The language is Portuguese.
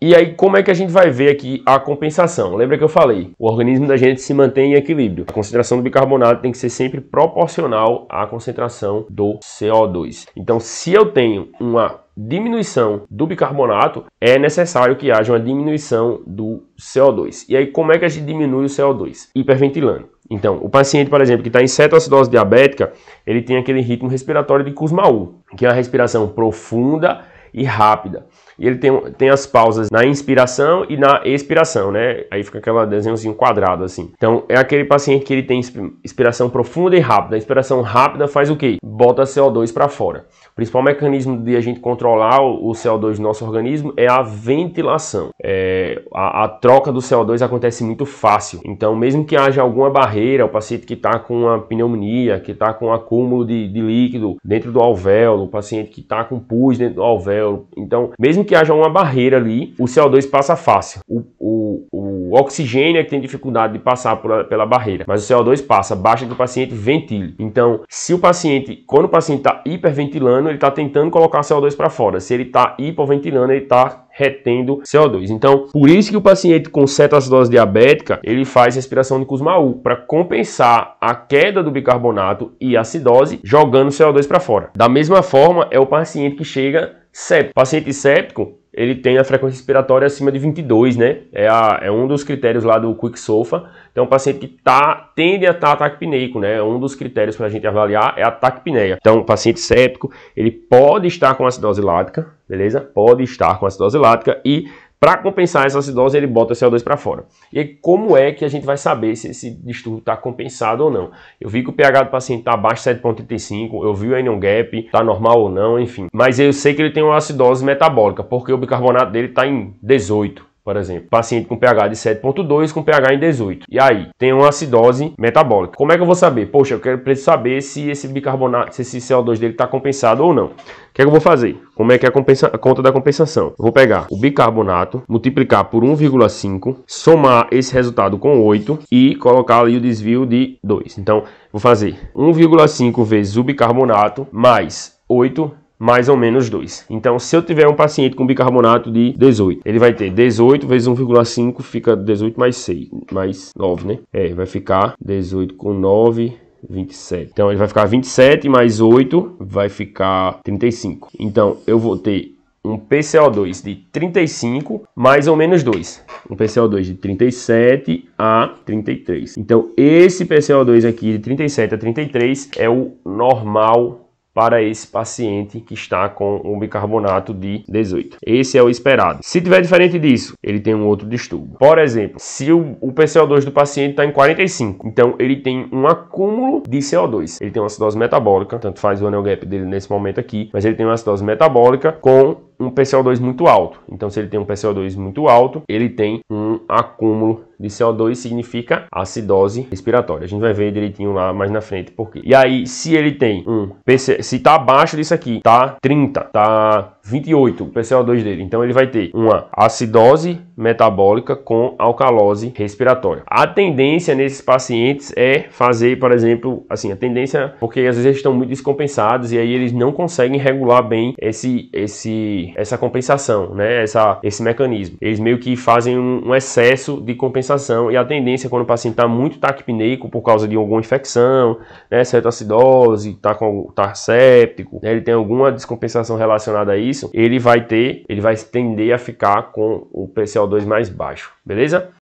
E aí, como é que a gente vai ver aqui a compensação? Lembra que eu falei? O organismo da gente se mantém em equilíbrio. A concentração do bicarbonato tem que ser sempre proporcional à concentração do CO2. Então, se eu tenho uma diminuição do bicarbonato, é necessário que haja uma diminuição do CO2. E aí, como é que a gente diminui o CO2? Hiperventilando. Então, o paciente, por exemplo, que está em cetoacidose diabética, ele tem aquele ritmo respiratório de Kussmaul, que é uma respiração profunda e rápida. E ele tem, tem as pausas na inspiração e na expiração, né? Aí fica aquele desenhozinho quadrado assim. Então é aquele paciente que ele tem inspiração profunda e rápida. A inspiração rápida faz o quê? Bota CO2 para fora. O principal mecanismo de a gente controlar o CO2 no nosso organismo é a ventilação. É, a, a troca do CO2 acontece muito fácil. Então, mesmo que haja alguma barreira, o paciente que está com uma pneumonia, que está com um acúmulo de, de líquido dentro do alvéolo, o paciente que está com pus dentro do alvéolo, então, então, mesmo que haja uma barreira ali, o CO2 passa fácil. O, o, o oxigênio é que tem dificuldade de passar por, pela barreira, mas o CO2 passa, basta que o paciente ventile. Então, se o paciente, quando o paciente está hiperventilando, ele está tentando colocar o CO2 para fora. Se ele está hipoventilando, ele está retendo CO2. Então, por isso que o paciente com cetoacidose diabética, ele faz respiração de Kussmaul para compensar a queda do bicarbonato e acidose, jogando CO2 para fora. Da mesma forma, é o paciente que chega séptico. Paciente séptico, ele tem a frequência respiratória acima de 22, né? É, a, é um dos critérios lá do quick sofa. Então, o paciente que tá, tende a estar tá ataque né? Um dos critérios para a gente avaliar é a taquipneia. Então, o paciente séptico, ele pode estar com acidose lática, beleza? Pode estar com acidose lática e para compensar essa acidose, ele bota CO2 para fora. E como é que a gente vai saber se esse distúrbio está compensado ou não? Eu vi que o pH do paciente está abaixo de 7,35, eu vi o anion gap, está normal ou não, enfim. Mas eu sei que ele tem uma acidose metabólica, porque o bicarbonato dele está em 18 por exemplo. Paciente com pH de 7.2 com pH em 18. E aí, tem uma acidose metabólica. Como é que eu vou saber? Poxa, eu quero preciso saber se esse bicarbonato, se esse CO2 dele está compensado ou não. O que é que eu vou fazer? Como é que é a, compensa... a conta da compensação? Eu vou pegar o bicarbonato, multiplicar por 1,5, somar esse resultado com 8 e colocar ali o desvio de 2. Então, vou fazer 1,5 vezes o bicarbonato mais 8 mais ou menos 2. Então, se eu tiver um paciente com bicarbonato de 18, ele vai ter 18 vezes 1,5 fica 18 mais 6, mais 9, né? É, vai ficar 18 com 9 27. Então ele vai ficar 27 mais 8 vai ficar 35. Então eu vou ter um PCO2 de 35 mais ou menos 2. Um PCO2 de 37 a 33. Então esse PCO2 aqui de 37 a 33 é o normal para esse paciente que está com o bicarbonato de 18. Esse é o esperado. Se tiver diferente disso, ele tem um outro distúrbio. Por exemplo, se o, o PCO2 do paciente está em 45, então ele tem um acúmulo de CO2. Ele tem uma acidose metabólica, tanto faz o anel gap dele nesse momento aqui, mas ele tem uma acidose metabólica com um PCO2 muito alto. Então, se ele tem um PCO2 muito alto, ele tem um acúmulo de CO2 significa acidose respiratória. A gente vai ver direitinho lá mais na frente por quê. E aí, se ele tem um PC, se tá abaixo disso aqui, tá 30, tá 28 o PCO2 dele. Então ele vai ter uma acidose metabólica com alcalose respiratória. A tendência nesses pacientes é fazer, por exemplo, assim, a tendência, porque às vezes eles estão muito descompensados e aí eles não conseguem regular bem esse, esse, essa compensação, né? Essa, esse mecanismo. Eles meio que fazem um, um excesso de compensação sensação e a tendência quando o paciente está muito taquipneico por causa de alguma infecção, né, cetoacidose, está com tá séptico, né, ele tem alguma descompensação relacionada a isso, ele vai ter, ele vai tender a ficar com o PCO2 mais baixo, beleza?